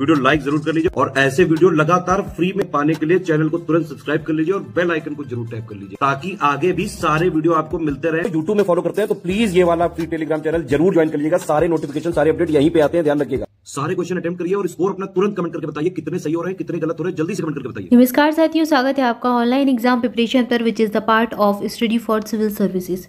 video like जरूर कर लीजिए और ऐसे वीडियो लगातार फ्री में पाने के लिए चैनल को तुरंत सब्सक्राइब कर लीजिए और बेल आइकन को जरूर टैप कर लीजिए ताकि आगे भी सारे वीडियो आपको मिलते रहे यूट्यूब में फॉलो करते हैं तो प्लीज ये वाला फ्री टेलीग्राम चैनल जरूर ज्वाइन कर लीजिएगा सारे नोटिफिकेशन सारे अपडेट यहीं पे आते हैं ध्यान रखिएगा सारे क्वेश्चन अटेम्प्ट करिए और स्कोर अपना तुरंत कमेंट करके बताइए कितने सही हो रहे हैं कितने गलत हो रहे हैं जल्दी से कमेंट करके बताइए नमस्कार साथियों स्वागत है आपका ऑनलाइन एग्जाम प्रिपरेशन पर which is the part of study for civil services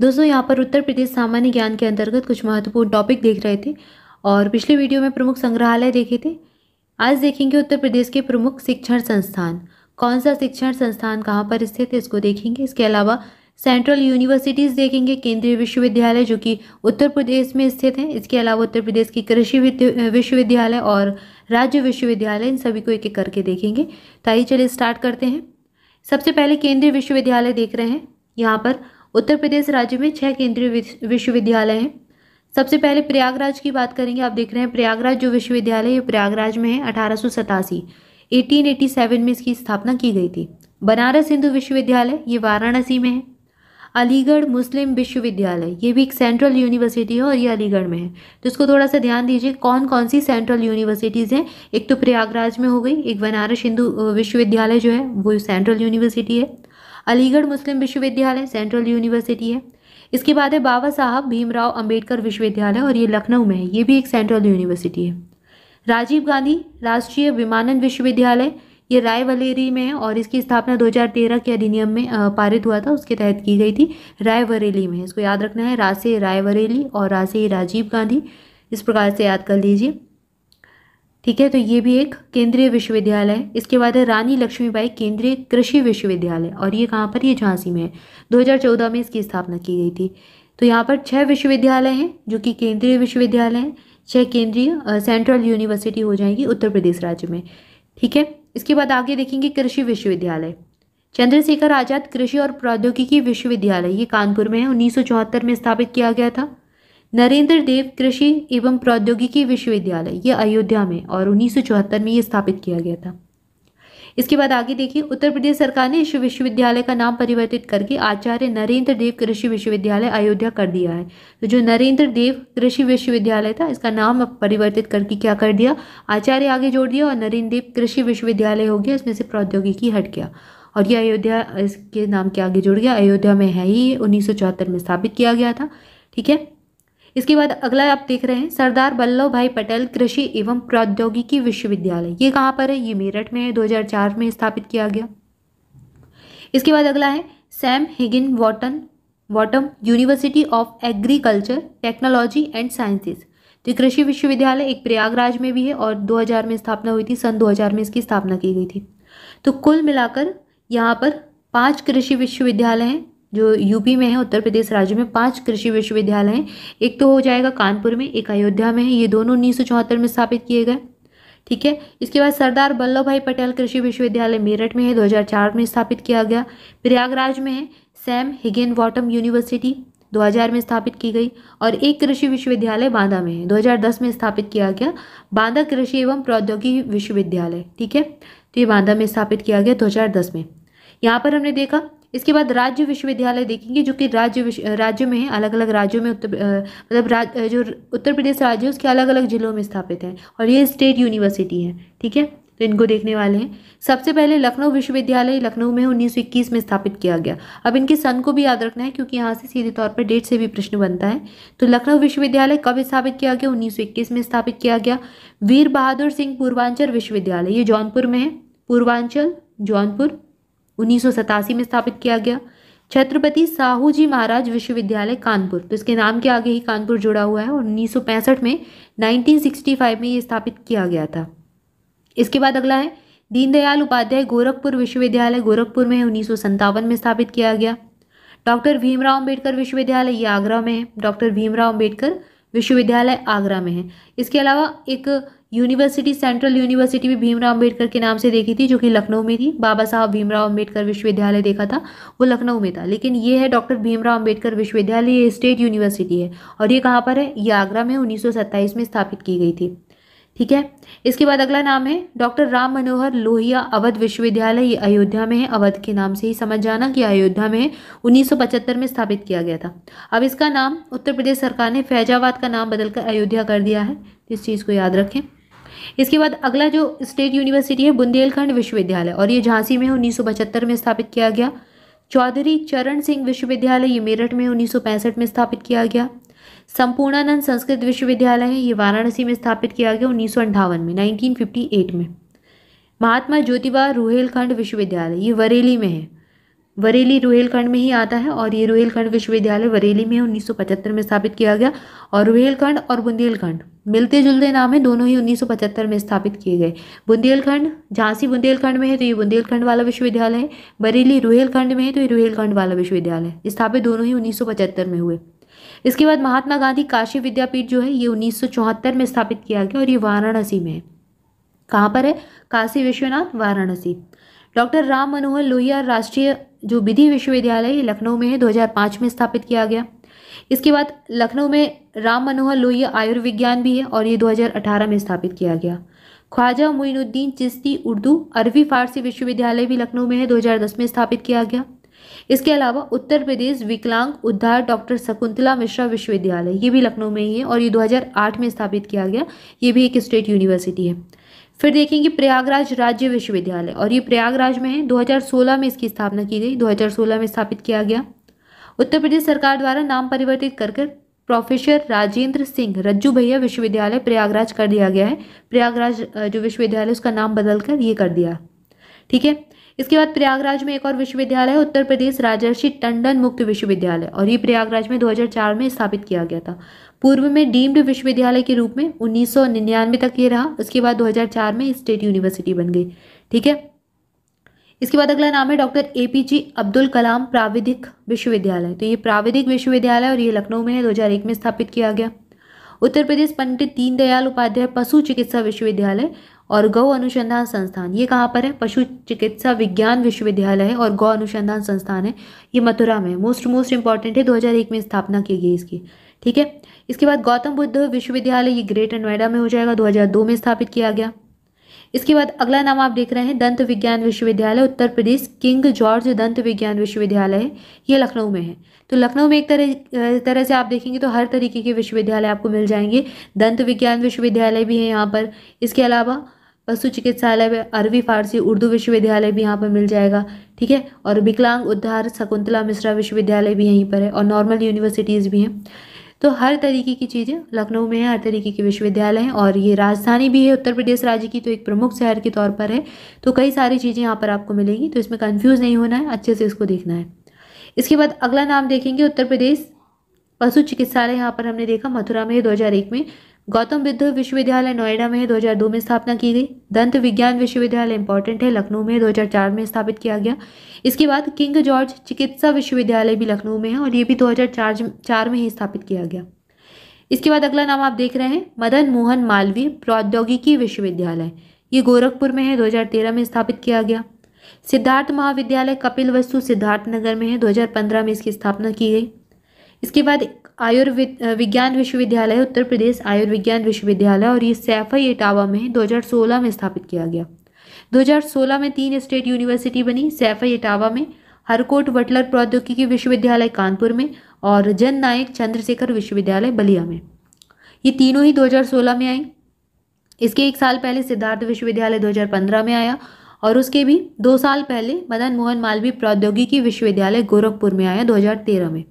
दोस्तों यहाँ पर उत्तर प्रदेश सामान्य ज्ञान के अंतर्गत कुछ महत्वपूर्ण टॉपिक देख रहे थे और पिछले वीडियो में प्रमुख संग्रहालय देखे थे आज देखेंगे उत्तर प्रदेश के प्रमुख शिक्षण संस्थान कौन सा शिक्षण संस्थान कहाँ पर स्थित है इसको देखेंगे इसके अलावा सेंट्रल यूनिवर्सिटीज़ देखेंगे केंद्रीय विश्वविद्यालय जो कि उत्तर प्रदेश में स्थित हैं इसके अलावा उत्तर प्रदेश की कृषि विश्वविद्यालय और राज्य विश्वविद्यालय इन सभी को एक एक करके देखेंगे तो आइए चलिए स्टार्ट करते हैं सबसे पहले केंद्रीय विश्वविद्यालय देख रहे हैं यहाँ पर उत्तर प्रदेश राज्य में छः केंद्रीय विश्वविद्यालय हैं सबसे पहले प्रयागराज की बात करेंगे आप देख रहे हैं प्रयागराज जो विश्वविद्यालय ये प्रयागराज में है अठारह सेवन में इसकी स्थापना की गई थी बनारस हिंदू विश्वविद्यालय ये वाराणसी में है अलीगढ़ मुस्लिम विश्वविद्यालय ये भी एक सेंट्रल यूनिवर्सिटी है और ये अलीगढ़ में है तो इसको थोड़ा सा ध्यान दीजिए कौन कौन सी सेंट्रल यूनिवर्सिटीज़ हैं एक तो प्रयागराज में हो गई एक बनारस हिंदू विश्वविद्यालय जो है वो सेंट्रल यूनिवर्सिटी है अलीगढ़ मुस्लिम विश्वविद्यालय सेंट्रल यूनिवर्सिटी है इसके बाद है बाबा साहब भीमराव अंबेडकर विश्वविद्यालय और ये लखनऊ में है ये भी एक सेंट्रल यूनिवर्सिटी है राजीव गांधी राष्ट्रीय विमानन विश्वविद्यालय ये राय वलेरी में है और इसकी स्थापना 2013 के अधिनियम में पारित हुआ था उसके तहत की गई थी राय वरेली में इसको याद रखना है राशे राय वरेली और राशे राजीव गांधी इस प्रकार से याद कर लीजिए ठीक है तो ये भी एक केंद्रीय विश्वविद्यालय है इसके बाद है रानी लक्ष्मीबाई केंद्रीय कृषि विश्वविद्यालय और ये कहाँ पर ये झांसी में है 2014 में इसकी स्थापना की गई थी तो यहाँ पर छः विश्वविद्यालय हैं जो कि केंद्रीय विश्वविद्यालय हैं छः केंद्रीय सेंट्रल यूनिवर्सिटी हो जाएगी उत्तर प्रदेश राज्य में ठीक है इसके बाद आगे देखेंगे कृषि विश्वविद्यालय चंद्रशेखर आज़ाद कृषि और प्रौद्योगिकी विश्वविद्यालय ये कानपुर में है उन्नीस में स्थापित किया गया था नरेंद्र देव कृषि एवं प्रौद्योगिकी विश्वविद्यालय ये अयोध्या में और उन्नीस में ये स्थापित किया गया था इसके बाद आगे देखिए उत्तर प्रदेश सरकार ने इस विश्वविद्यालय का नाम परिवर्तित करके आचार्य नरेंद्र देव कृषि विश्वविद्यालय अयोध्या कर दिया है तो जो नरेंद्र देव कृषि विश्वविद्यालय था इसका नाम परिवर्तित करके क्या कर दिया आचार्य आगे जोड़ दिया और नरेंद्र देव कृषि विश्वविद्यालय हो गया इसमें से प्रौद्योगिकी हट गया और ये अयोध्या इसके नाम के आगे जुड़ गया अयोध्या में है ही उन्नीस में स्थापित किया गया था ठीक है इसके बाद अगला आप देख रहे हैं सरदार वल्लभ भाई पटेल कृषि एवं प्रौद्योगिकी विश्वविद्यालय ये कहाँ पर है ये मेरठ में है दो में स्थापित किया गया इसके बाद अगला है Sam Higginbottom university of agriculture technology and sciences तो कृषि विश्वविद्यालय एक प्रयागराज में भी है और 2000 में स्थापना हुई थी सन 2000 में इसकी स्थापना की गई थी तो कुल मिलाकर यहाँ पर पांच कृषि विश्वविद्यालय हैं जो यूपी में है उत्तर प्रदेश राज्य में पांच कृषि विश्वविद्यालय हैं एक तो हो जाएगा कानपुर में एक अयोध्या में है ये दोनों उन्नीस में स्थापित किए गए ठीक है इसके बाद सरदार वल्लभ भाई पटेल कृषि विश्वविद्यालय मेरठ में है 2004 में स्थापित किया गया प्रयागराज में है सैम हिगेन वॉटम यूनिवर्सिटी 2000 में स्थापित की गई और एक कृषि विश्वविद्यालय बांदा में है 2010 में स्थापित किया गया बांदा कृषि एवं प्रौद्योगिकी विश्वविद्यालय ठीक है तो ये बांदा में स्थापित किया गया दो में यहाँ पर हमने देखा इसके बाद राज्य विश्वविद्यालय देखेंगे जो कि राज्य राज्य में है अलग अलग राज्यों में उत्तर मतलब राज जो उत्तर प्रदेश राज्य है उसके अलग अलग जिलों में स्थापित है और ये स्टेट यूनिवर्सिटी है ठीक है तो इनको देखने वाले हैं सबसे पहले लखनऊ विश्वविद्यालय लखनऊ में इक्कीस में स्थापित किया गया अब इनके सन को भी याद रखना है क्योंकि यहाँ से सीधे तौर पर डेट से भी प्रश्न बनता है तो लखनऊ विश्वविद्यालय कब स्थापित किया गया इक्कीस में स्थापित किया गया वीर बहादुर सिंह पूर्वांचल विश्वविद्यालय ये जौनपुर में है पूर्वांचल जौनपुर उन्नीस में स्थापित किया गया छत्रपति साहू जी महाराज विश्वविद्यालय कानपुर तो इसके नाम के आगे ही कानपुर जुड़ा हुआ है और 1965 में 1965 में ये स्थापित किया गया था इसके बाद अगला है दीनदयाल उपाध्याय गोरखपुर विश्वविद्यालय गोरखपुर में उन्नीस में स्थापित किया गया डॉक्टर भीमराव अम्बेडकर विश्वविद्यालय ये आगरा में है डॉक्टर भीमराव अम्बेडकर विश्वविद्यालय आगरा में है इसके अलावा एक यूनिवर्सिटी सेंट्रल यूनिवर्सिटी भी भीमराव अंबेडकर के नाम से देखी थी जो कि लखनऊ में थी बाबा साहब भीमराव अंबेडकर विश्वविद्यालय देखा था वो लखनऊ में था लेकिन ये है डॉक्टर भीमराव अंबेडकर विश्वविद्यालय ये स्टेट यूनिवर्सिटी है और ये कहाँ पर है ये आगरा में उन्नीस में स्थापित की गई थी ठीक है इसके बाद अगला नाम है डॉक्टर राम मनोहर लोहिया अवध विश्वविद्यालय ये अयोध्या में है अवध के नाम से ही समझ जाना कि अयोध्या में है 1975 में स्थापित किया गया था अब इसका नाम उत्तर प्रदेश सरकार ने फैजाबाद का नाम बदलकर अयोध्या कर दिया है इस चीज़ को याद रखें इसके बाद अगला जो स्टेट यूनिवर्सिटी है बुंदेलखंड विश्वविद्यालय और ये झांसी में उन्नीस में स्थापित किया गया चौधरी चरण सिंह विश्वविद्यालय ये मेरठ में उन्नीस में स्थापित किया गया संपूर्णानंद संस्कृत विश्वविद्यालय है ये वाराणसी में स्थापित किया गया उन्नीस में 1958 में महात्मा ज्योतिबा रूहेलखंड विश्वविद्यालय ये बरेली में है बरेली रोहेलखंड में ही आता है और ये रोहेलखंड विश्वविद्यालय बरेली में उन्नीस में स्थापित किया गया और रोहेलखंड और बुंदेलखंड मिलते जुलते नाम है दोनों ही 1975 में स्थापित किए गए बुंदेलखंड झांसी बुंदेलखंड में है तो ये बुंदेलखंड वाला विश्वविद्यालय है बरेली रोहेलखंड में है तो ये रोहेलखंड वाला विश्वविद्यालय स्थापित दोनों ही 1975 में हुए इसके बाद महात्मा गांधी काशी विद्यापीठ जो है ये उन्नीस में स्थापित किया गया और ये वाराणसी में है कहाँ पर है काशी विश्वनाथ वाराणसी डॉक्टर राम मनोहर लोहिया राष्ट्रीय जो विधि विश्वविद्यालय ये लखनऊ में है 2005 में स्थापित किया गया इसके बाद लखनऊ में राम मनोहर लोहिया आयुर्विज्ञान भी है और ये 2018 में स्थापित किया गया ख्वाजा मोइनुद्दीन चिश्ती उर्दू अरबी फारसी विश्वविद्यालय भी लखनऊ में है 2010 में स्थापित किया गया इसके अलावा उत्तर प्रदेश विकलांग उद्धार डॉक्टर शकुंतला मिश्रा विश्वविद्यालय ये भी लखनऊ में ही है और ये दो में स्थापित किया गया ये भी एक स्टेट यूनिवर्सिटी है फिर देखेंगे प्रयागराज राज्य विश्वविद्यालय और ये प्रयागराज में है 2016 में इसकी स्थापना की गई 2016 में स्थापित किया गया उत्तर प्रदेश सरकार द्वारा नाम परिवर्तित कर कर प्रोफेसर राजेंद्र सिंह रज्जू भैया विश्वविद्यालय प्रयागराज कर दिया गया है प्रयागराज जो विश्वविद्यालय उसका नाम बदलकर ये कर दिया ठीक है इसके बाद प्रयागराज में एक और विश्वविद्यालय है उत्तर प्रदेश राजर्षि टंडन मुक्त विश्वविद्यालय और ये प्रयागराज में 2004 में स्थापित किया गया था पूर्व में डीम्ड विश्वविद्यालय के रूप में उन्नीस तक ये रहा उसके बाद 2004 में स्टेट यूनिवर्सिटी बन गई ठीक है इसके बाद अगला नाम है डॉक्टर ए अब्दुल कलाम प्राविधिक विश्वविद्यालय तो ये प्राविधिक विश्वविद्यालय और ये लखनऊ में है 2001 में स्थापित किया गया उत्तर प्रदेश पंडित दीनदयाल उपाध्याय पशु चिकित्सा विश्वविद्यालय और गौ अनुसंधान संस्थान ये कहाँ पर है पशु चिकित्सा विज्ञान विश्वविद्यालय है और गौ अनुसंधान संस्थान है ये मथुरा में मोस्ट मोस्ट इंपॉर्टेंट है 2001 में स्थापना की गई इसकी ठीक है इसके बाद गौतम बुद्ध विश्वविद्यालय ये ग्रेटर नोएडा में हो जाएगा दो में स्थापित किया गया इसके बाद अगला नाम आप देख रहे हैं दंत विज्ञान विश्वविद्यालय उत्तर प्रदेश किंग जॉर्ज दंत विज्ञान विश्वविद्यालय है ये लखनऊ में है तो लखनऊ में एक तरह तरह से आप देखेंगे तो हर तरीके के विश्वविद्यालय आपको मिल जाएंगे दंत विज्ञान विश्वविद्यालय भी है यहाँ पर इसके अलावा पशु चिकित्सालय में अरबी फारसी उर्दू विश्वविद्यालय भी यहाँ पर मिल जाएगा ठीक है और विकलांग उद्धार शकुंतला मिश्रा विश्वविद्यालय भी यहीं पर है और नॉर्मल यूनिवर्सिटीज़ भी हैं तो हर तरीके की चीज़ें लखनऊ में है हर तरीके के विश्वविद्यालय हैं और ये राजधानी भी है उत्तर प्रदेश राज्य की तो एक प्रमुख शहर के तौर पर है तो कई सारी चीज़ें यहाँ पर आपको मिलेंगी तो इसमें कन्फ्यूज़ नहीं होना है अच्छे से इसको देखना है इसके बाद अगला नाम देखेंगे उत्तर प्रदेश पशु चिकित्सालय यहाँ पर हमने देखा मथुरा में दो में गौतम बुद्ध विश्वविद्यालय नोएडा में 2002 में स्थापना की गई दंत विज्ञान विश्वविद्यालय इंपॉर्टेंट है लखनऊ में 2004 में स्थापित किया गया इसके बाद किंग जॉर्ज चिकित्सा विश्वविद्यालय भी लखनऊ में है और ये भी 2004 चार में ही स्थापित किया गया इसके बाद अगला नाम आप देख रहे हैं मदन मोहन मालवीय प्रौद्योगिकी विश्वविद्यालय ये गोरखपुर में है दो में स्थापित किया गया सिद्धार्थ महाविद्यालय कपिल वस्तु सिद्धार्थनगर में है 2015 में इसकी स्थापना की गई इसके बाद आयुर्विद विज्ञान विश्वविद्यालय उत्तर प्रदेश आयुर्विज्ञान विश्वविद्यालय और ये सैफई इटावा में 2016 में स्थापित किया गया 2016 में तीन स्टेट यूनिवर्सिटी बनी सैफई इटावा में हरकोट वटलर प्रौद्योगिकी विश्वविद्यालय कानपुर में और जन नायक चंद्रशेखर विश्वविद्यालय बलिया में ये तीनों ही 2016 में आई इसके एक साल पहले सिद्धार्थ विश्वविद्यालय 2015 में आया और उसके भी दो साल पहले मदन मोहन मालवीय प्रौद्योगिकी विश्वविद्यालय गोरखपुर में आया 2013 में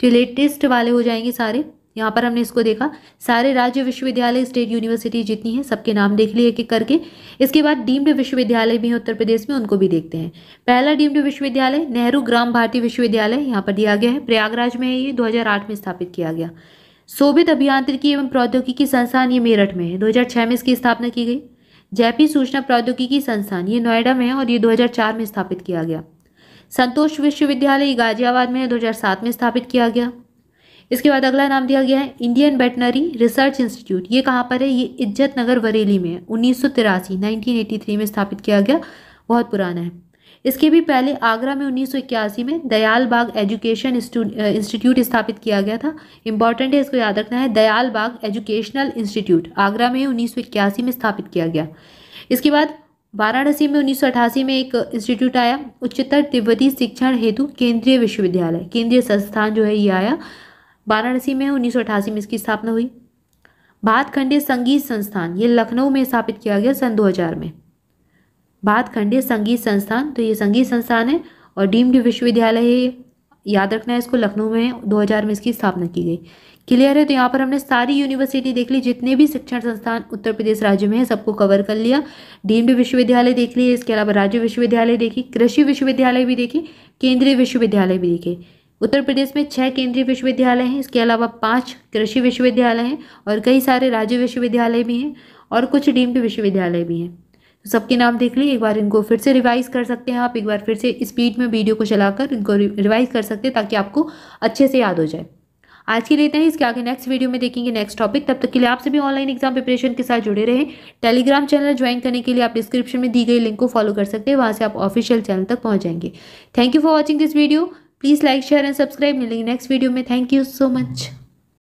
जो लेटेस्ट वाले हो जाएंगे सारे यहाँ पर हमने इसको देखा सारे राज्य विश्वविद्यालय स्टेट यूनिवर्सिटी जितनी हैं सबके नाम देख लिए एक एक करके इसके बाद डीम्ड विश्वविद्यालय भी हैं उत्तर प्रदेश में उनको भी देखते हैं पहला डीम्ड विश्वविद्यालय नेहरू ग्राम भारती विश्वविद्यालय यहाँ पर दिया गया है प्रयागराज में है ये दो में स्थापित किया गया शोभित अभियांत्रिकी एवं प्रौद्योगिकी संस्थान ये मेरठ में है दो में इसकी स्थापना की गई जयपी सूचना प्रौद्योगिकी संस्थान ये नोएडा में है और ये दो में स्थापित किया गया संतोष विश्वविद्यालय गाजियाबाद में 2007 में स्थापित किया गया इसके बाद अगला नाम दिया गया है इंडियन वेटनरी रिसर्च इंस्टीट्यूट ये कहाँ पर है ये इज्जत नगर बरेली में उन्नीस सौ में स्थापित किया गया बहुत पुराना है इसके भी पहले आगरा में उन्नीस में दयाल बाग एजुकेशन इंस्टीट्यूट स्थापित किया गया था इंपॉर्टेंट है इसको याद रखना है दयाल बाग एजुकेशनल इंस्टीट्यूट आगरा में उन्नीस में स्थापित किया गया इसके बाद वाराणसी में उन्नीस में एक इंस्टीट्यूट आया उच्चतर तिब्बती शिक्षण हेतु केंद्रीय विश्वविद्यालय केंद्रीय संस्थान जो है ये आया वाराणसी में उन्नीस में इसकी स्थापना हुई भारत संगीत संस्थान ये लखनऊ में स्थापित किया गया सन 2000 में भारत संगीत संस्थान तो ये संगीत संस्थान है और डीम्ड विश्वविद्यालय है ये याद रखना है इसको लखनऊ में 2000 में इसकी स्थापना की गई क्लियर है तो यहाँ पर हमने सारी यूनिवर्सिटी देख ली जितने भी शिक्षण संस्थान उत्तर प्रदेश राज्य में है सबको कवर कर लिया डीम्ड विश्वविद्यालय देख लिए इसके अलावा राज्य विश्वविद्यालय देखी कृषि विश्वविद्यालय भी देखी केंद्रीय विश्वविद्यालय भी देखे उत्तर प्रदेश में छः केंद्रीय विश्वविद्यालय हैं इसके अलावा पाँच कृषि विश्वविद्यालय हैं और कई सारे राज्य विश्वविद्यालय भी हैं और कुछ डीम्ड विश्वविद्यालय भी हैं तो सबके नाम देख लिए एक बार इनको फिर से रिवाइज़ कर सकते हैं आप एक बार फिर से स्पीड में वीडियो को चलाकर इनको रिवाइज़ कर सकते हैं ताकि आपको अच्छे से याद हो जाए आज के लिए इतना इसके आगे नेक्स्ट वीडियो में देखेंगे नेक्स्ट टॉपिक तब तक के लिए आपसे भी ऑनलाइन एग्जाम प्रिपरेशन के साथ जुड़े रहें टेलीग्राम चैनल ज्वाइन करने के लिए आप डिस्क्रिप्शन में दी गई लिंक को फॉलो कर सकते हैं वहाँ से आप ऑफिशियल चैनल तक पहुँच जाएंगे thank you for watching this video please like share and subscribe मिलेंगे नेक्स्ट वीडियो में थैंक यू सो मच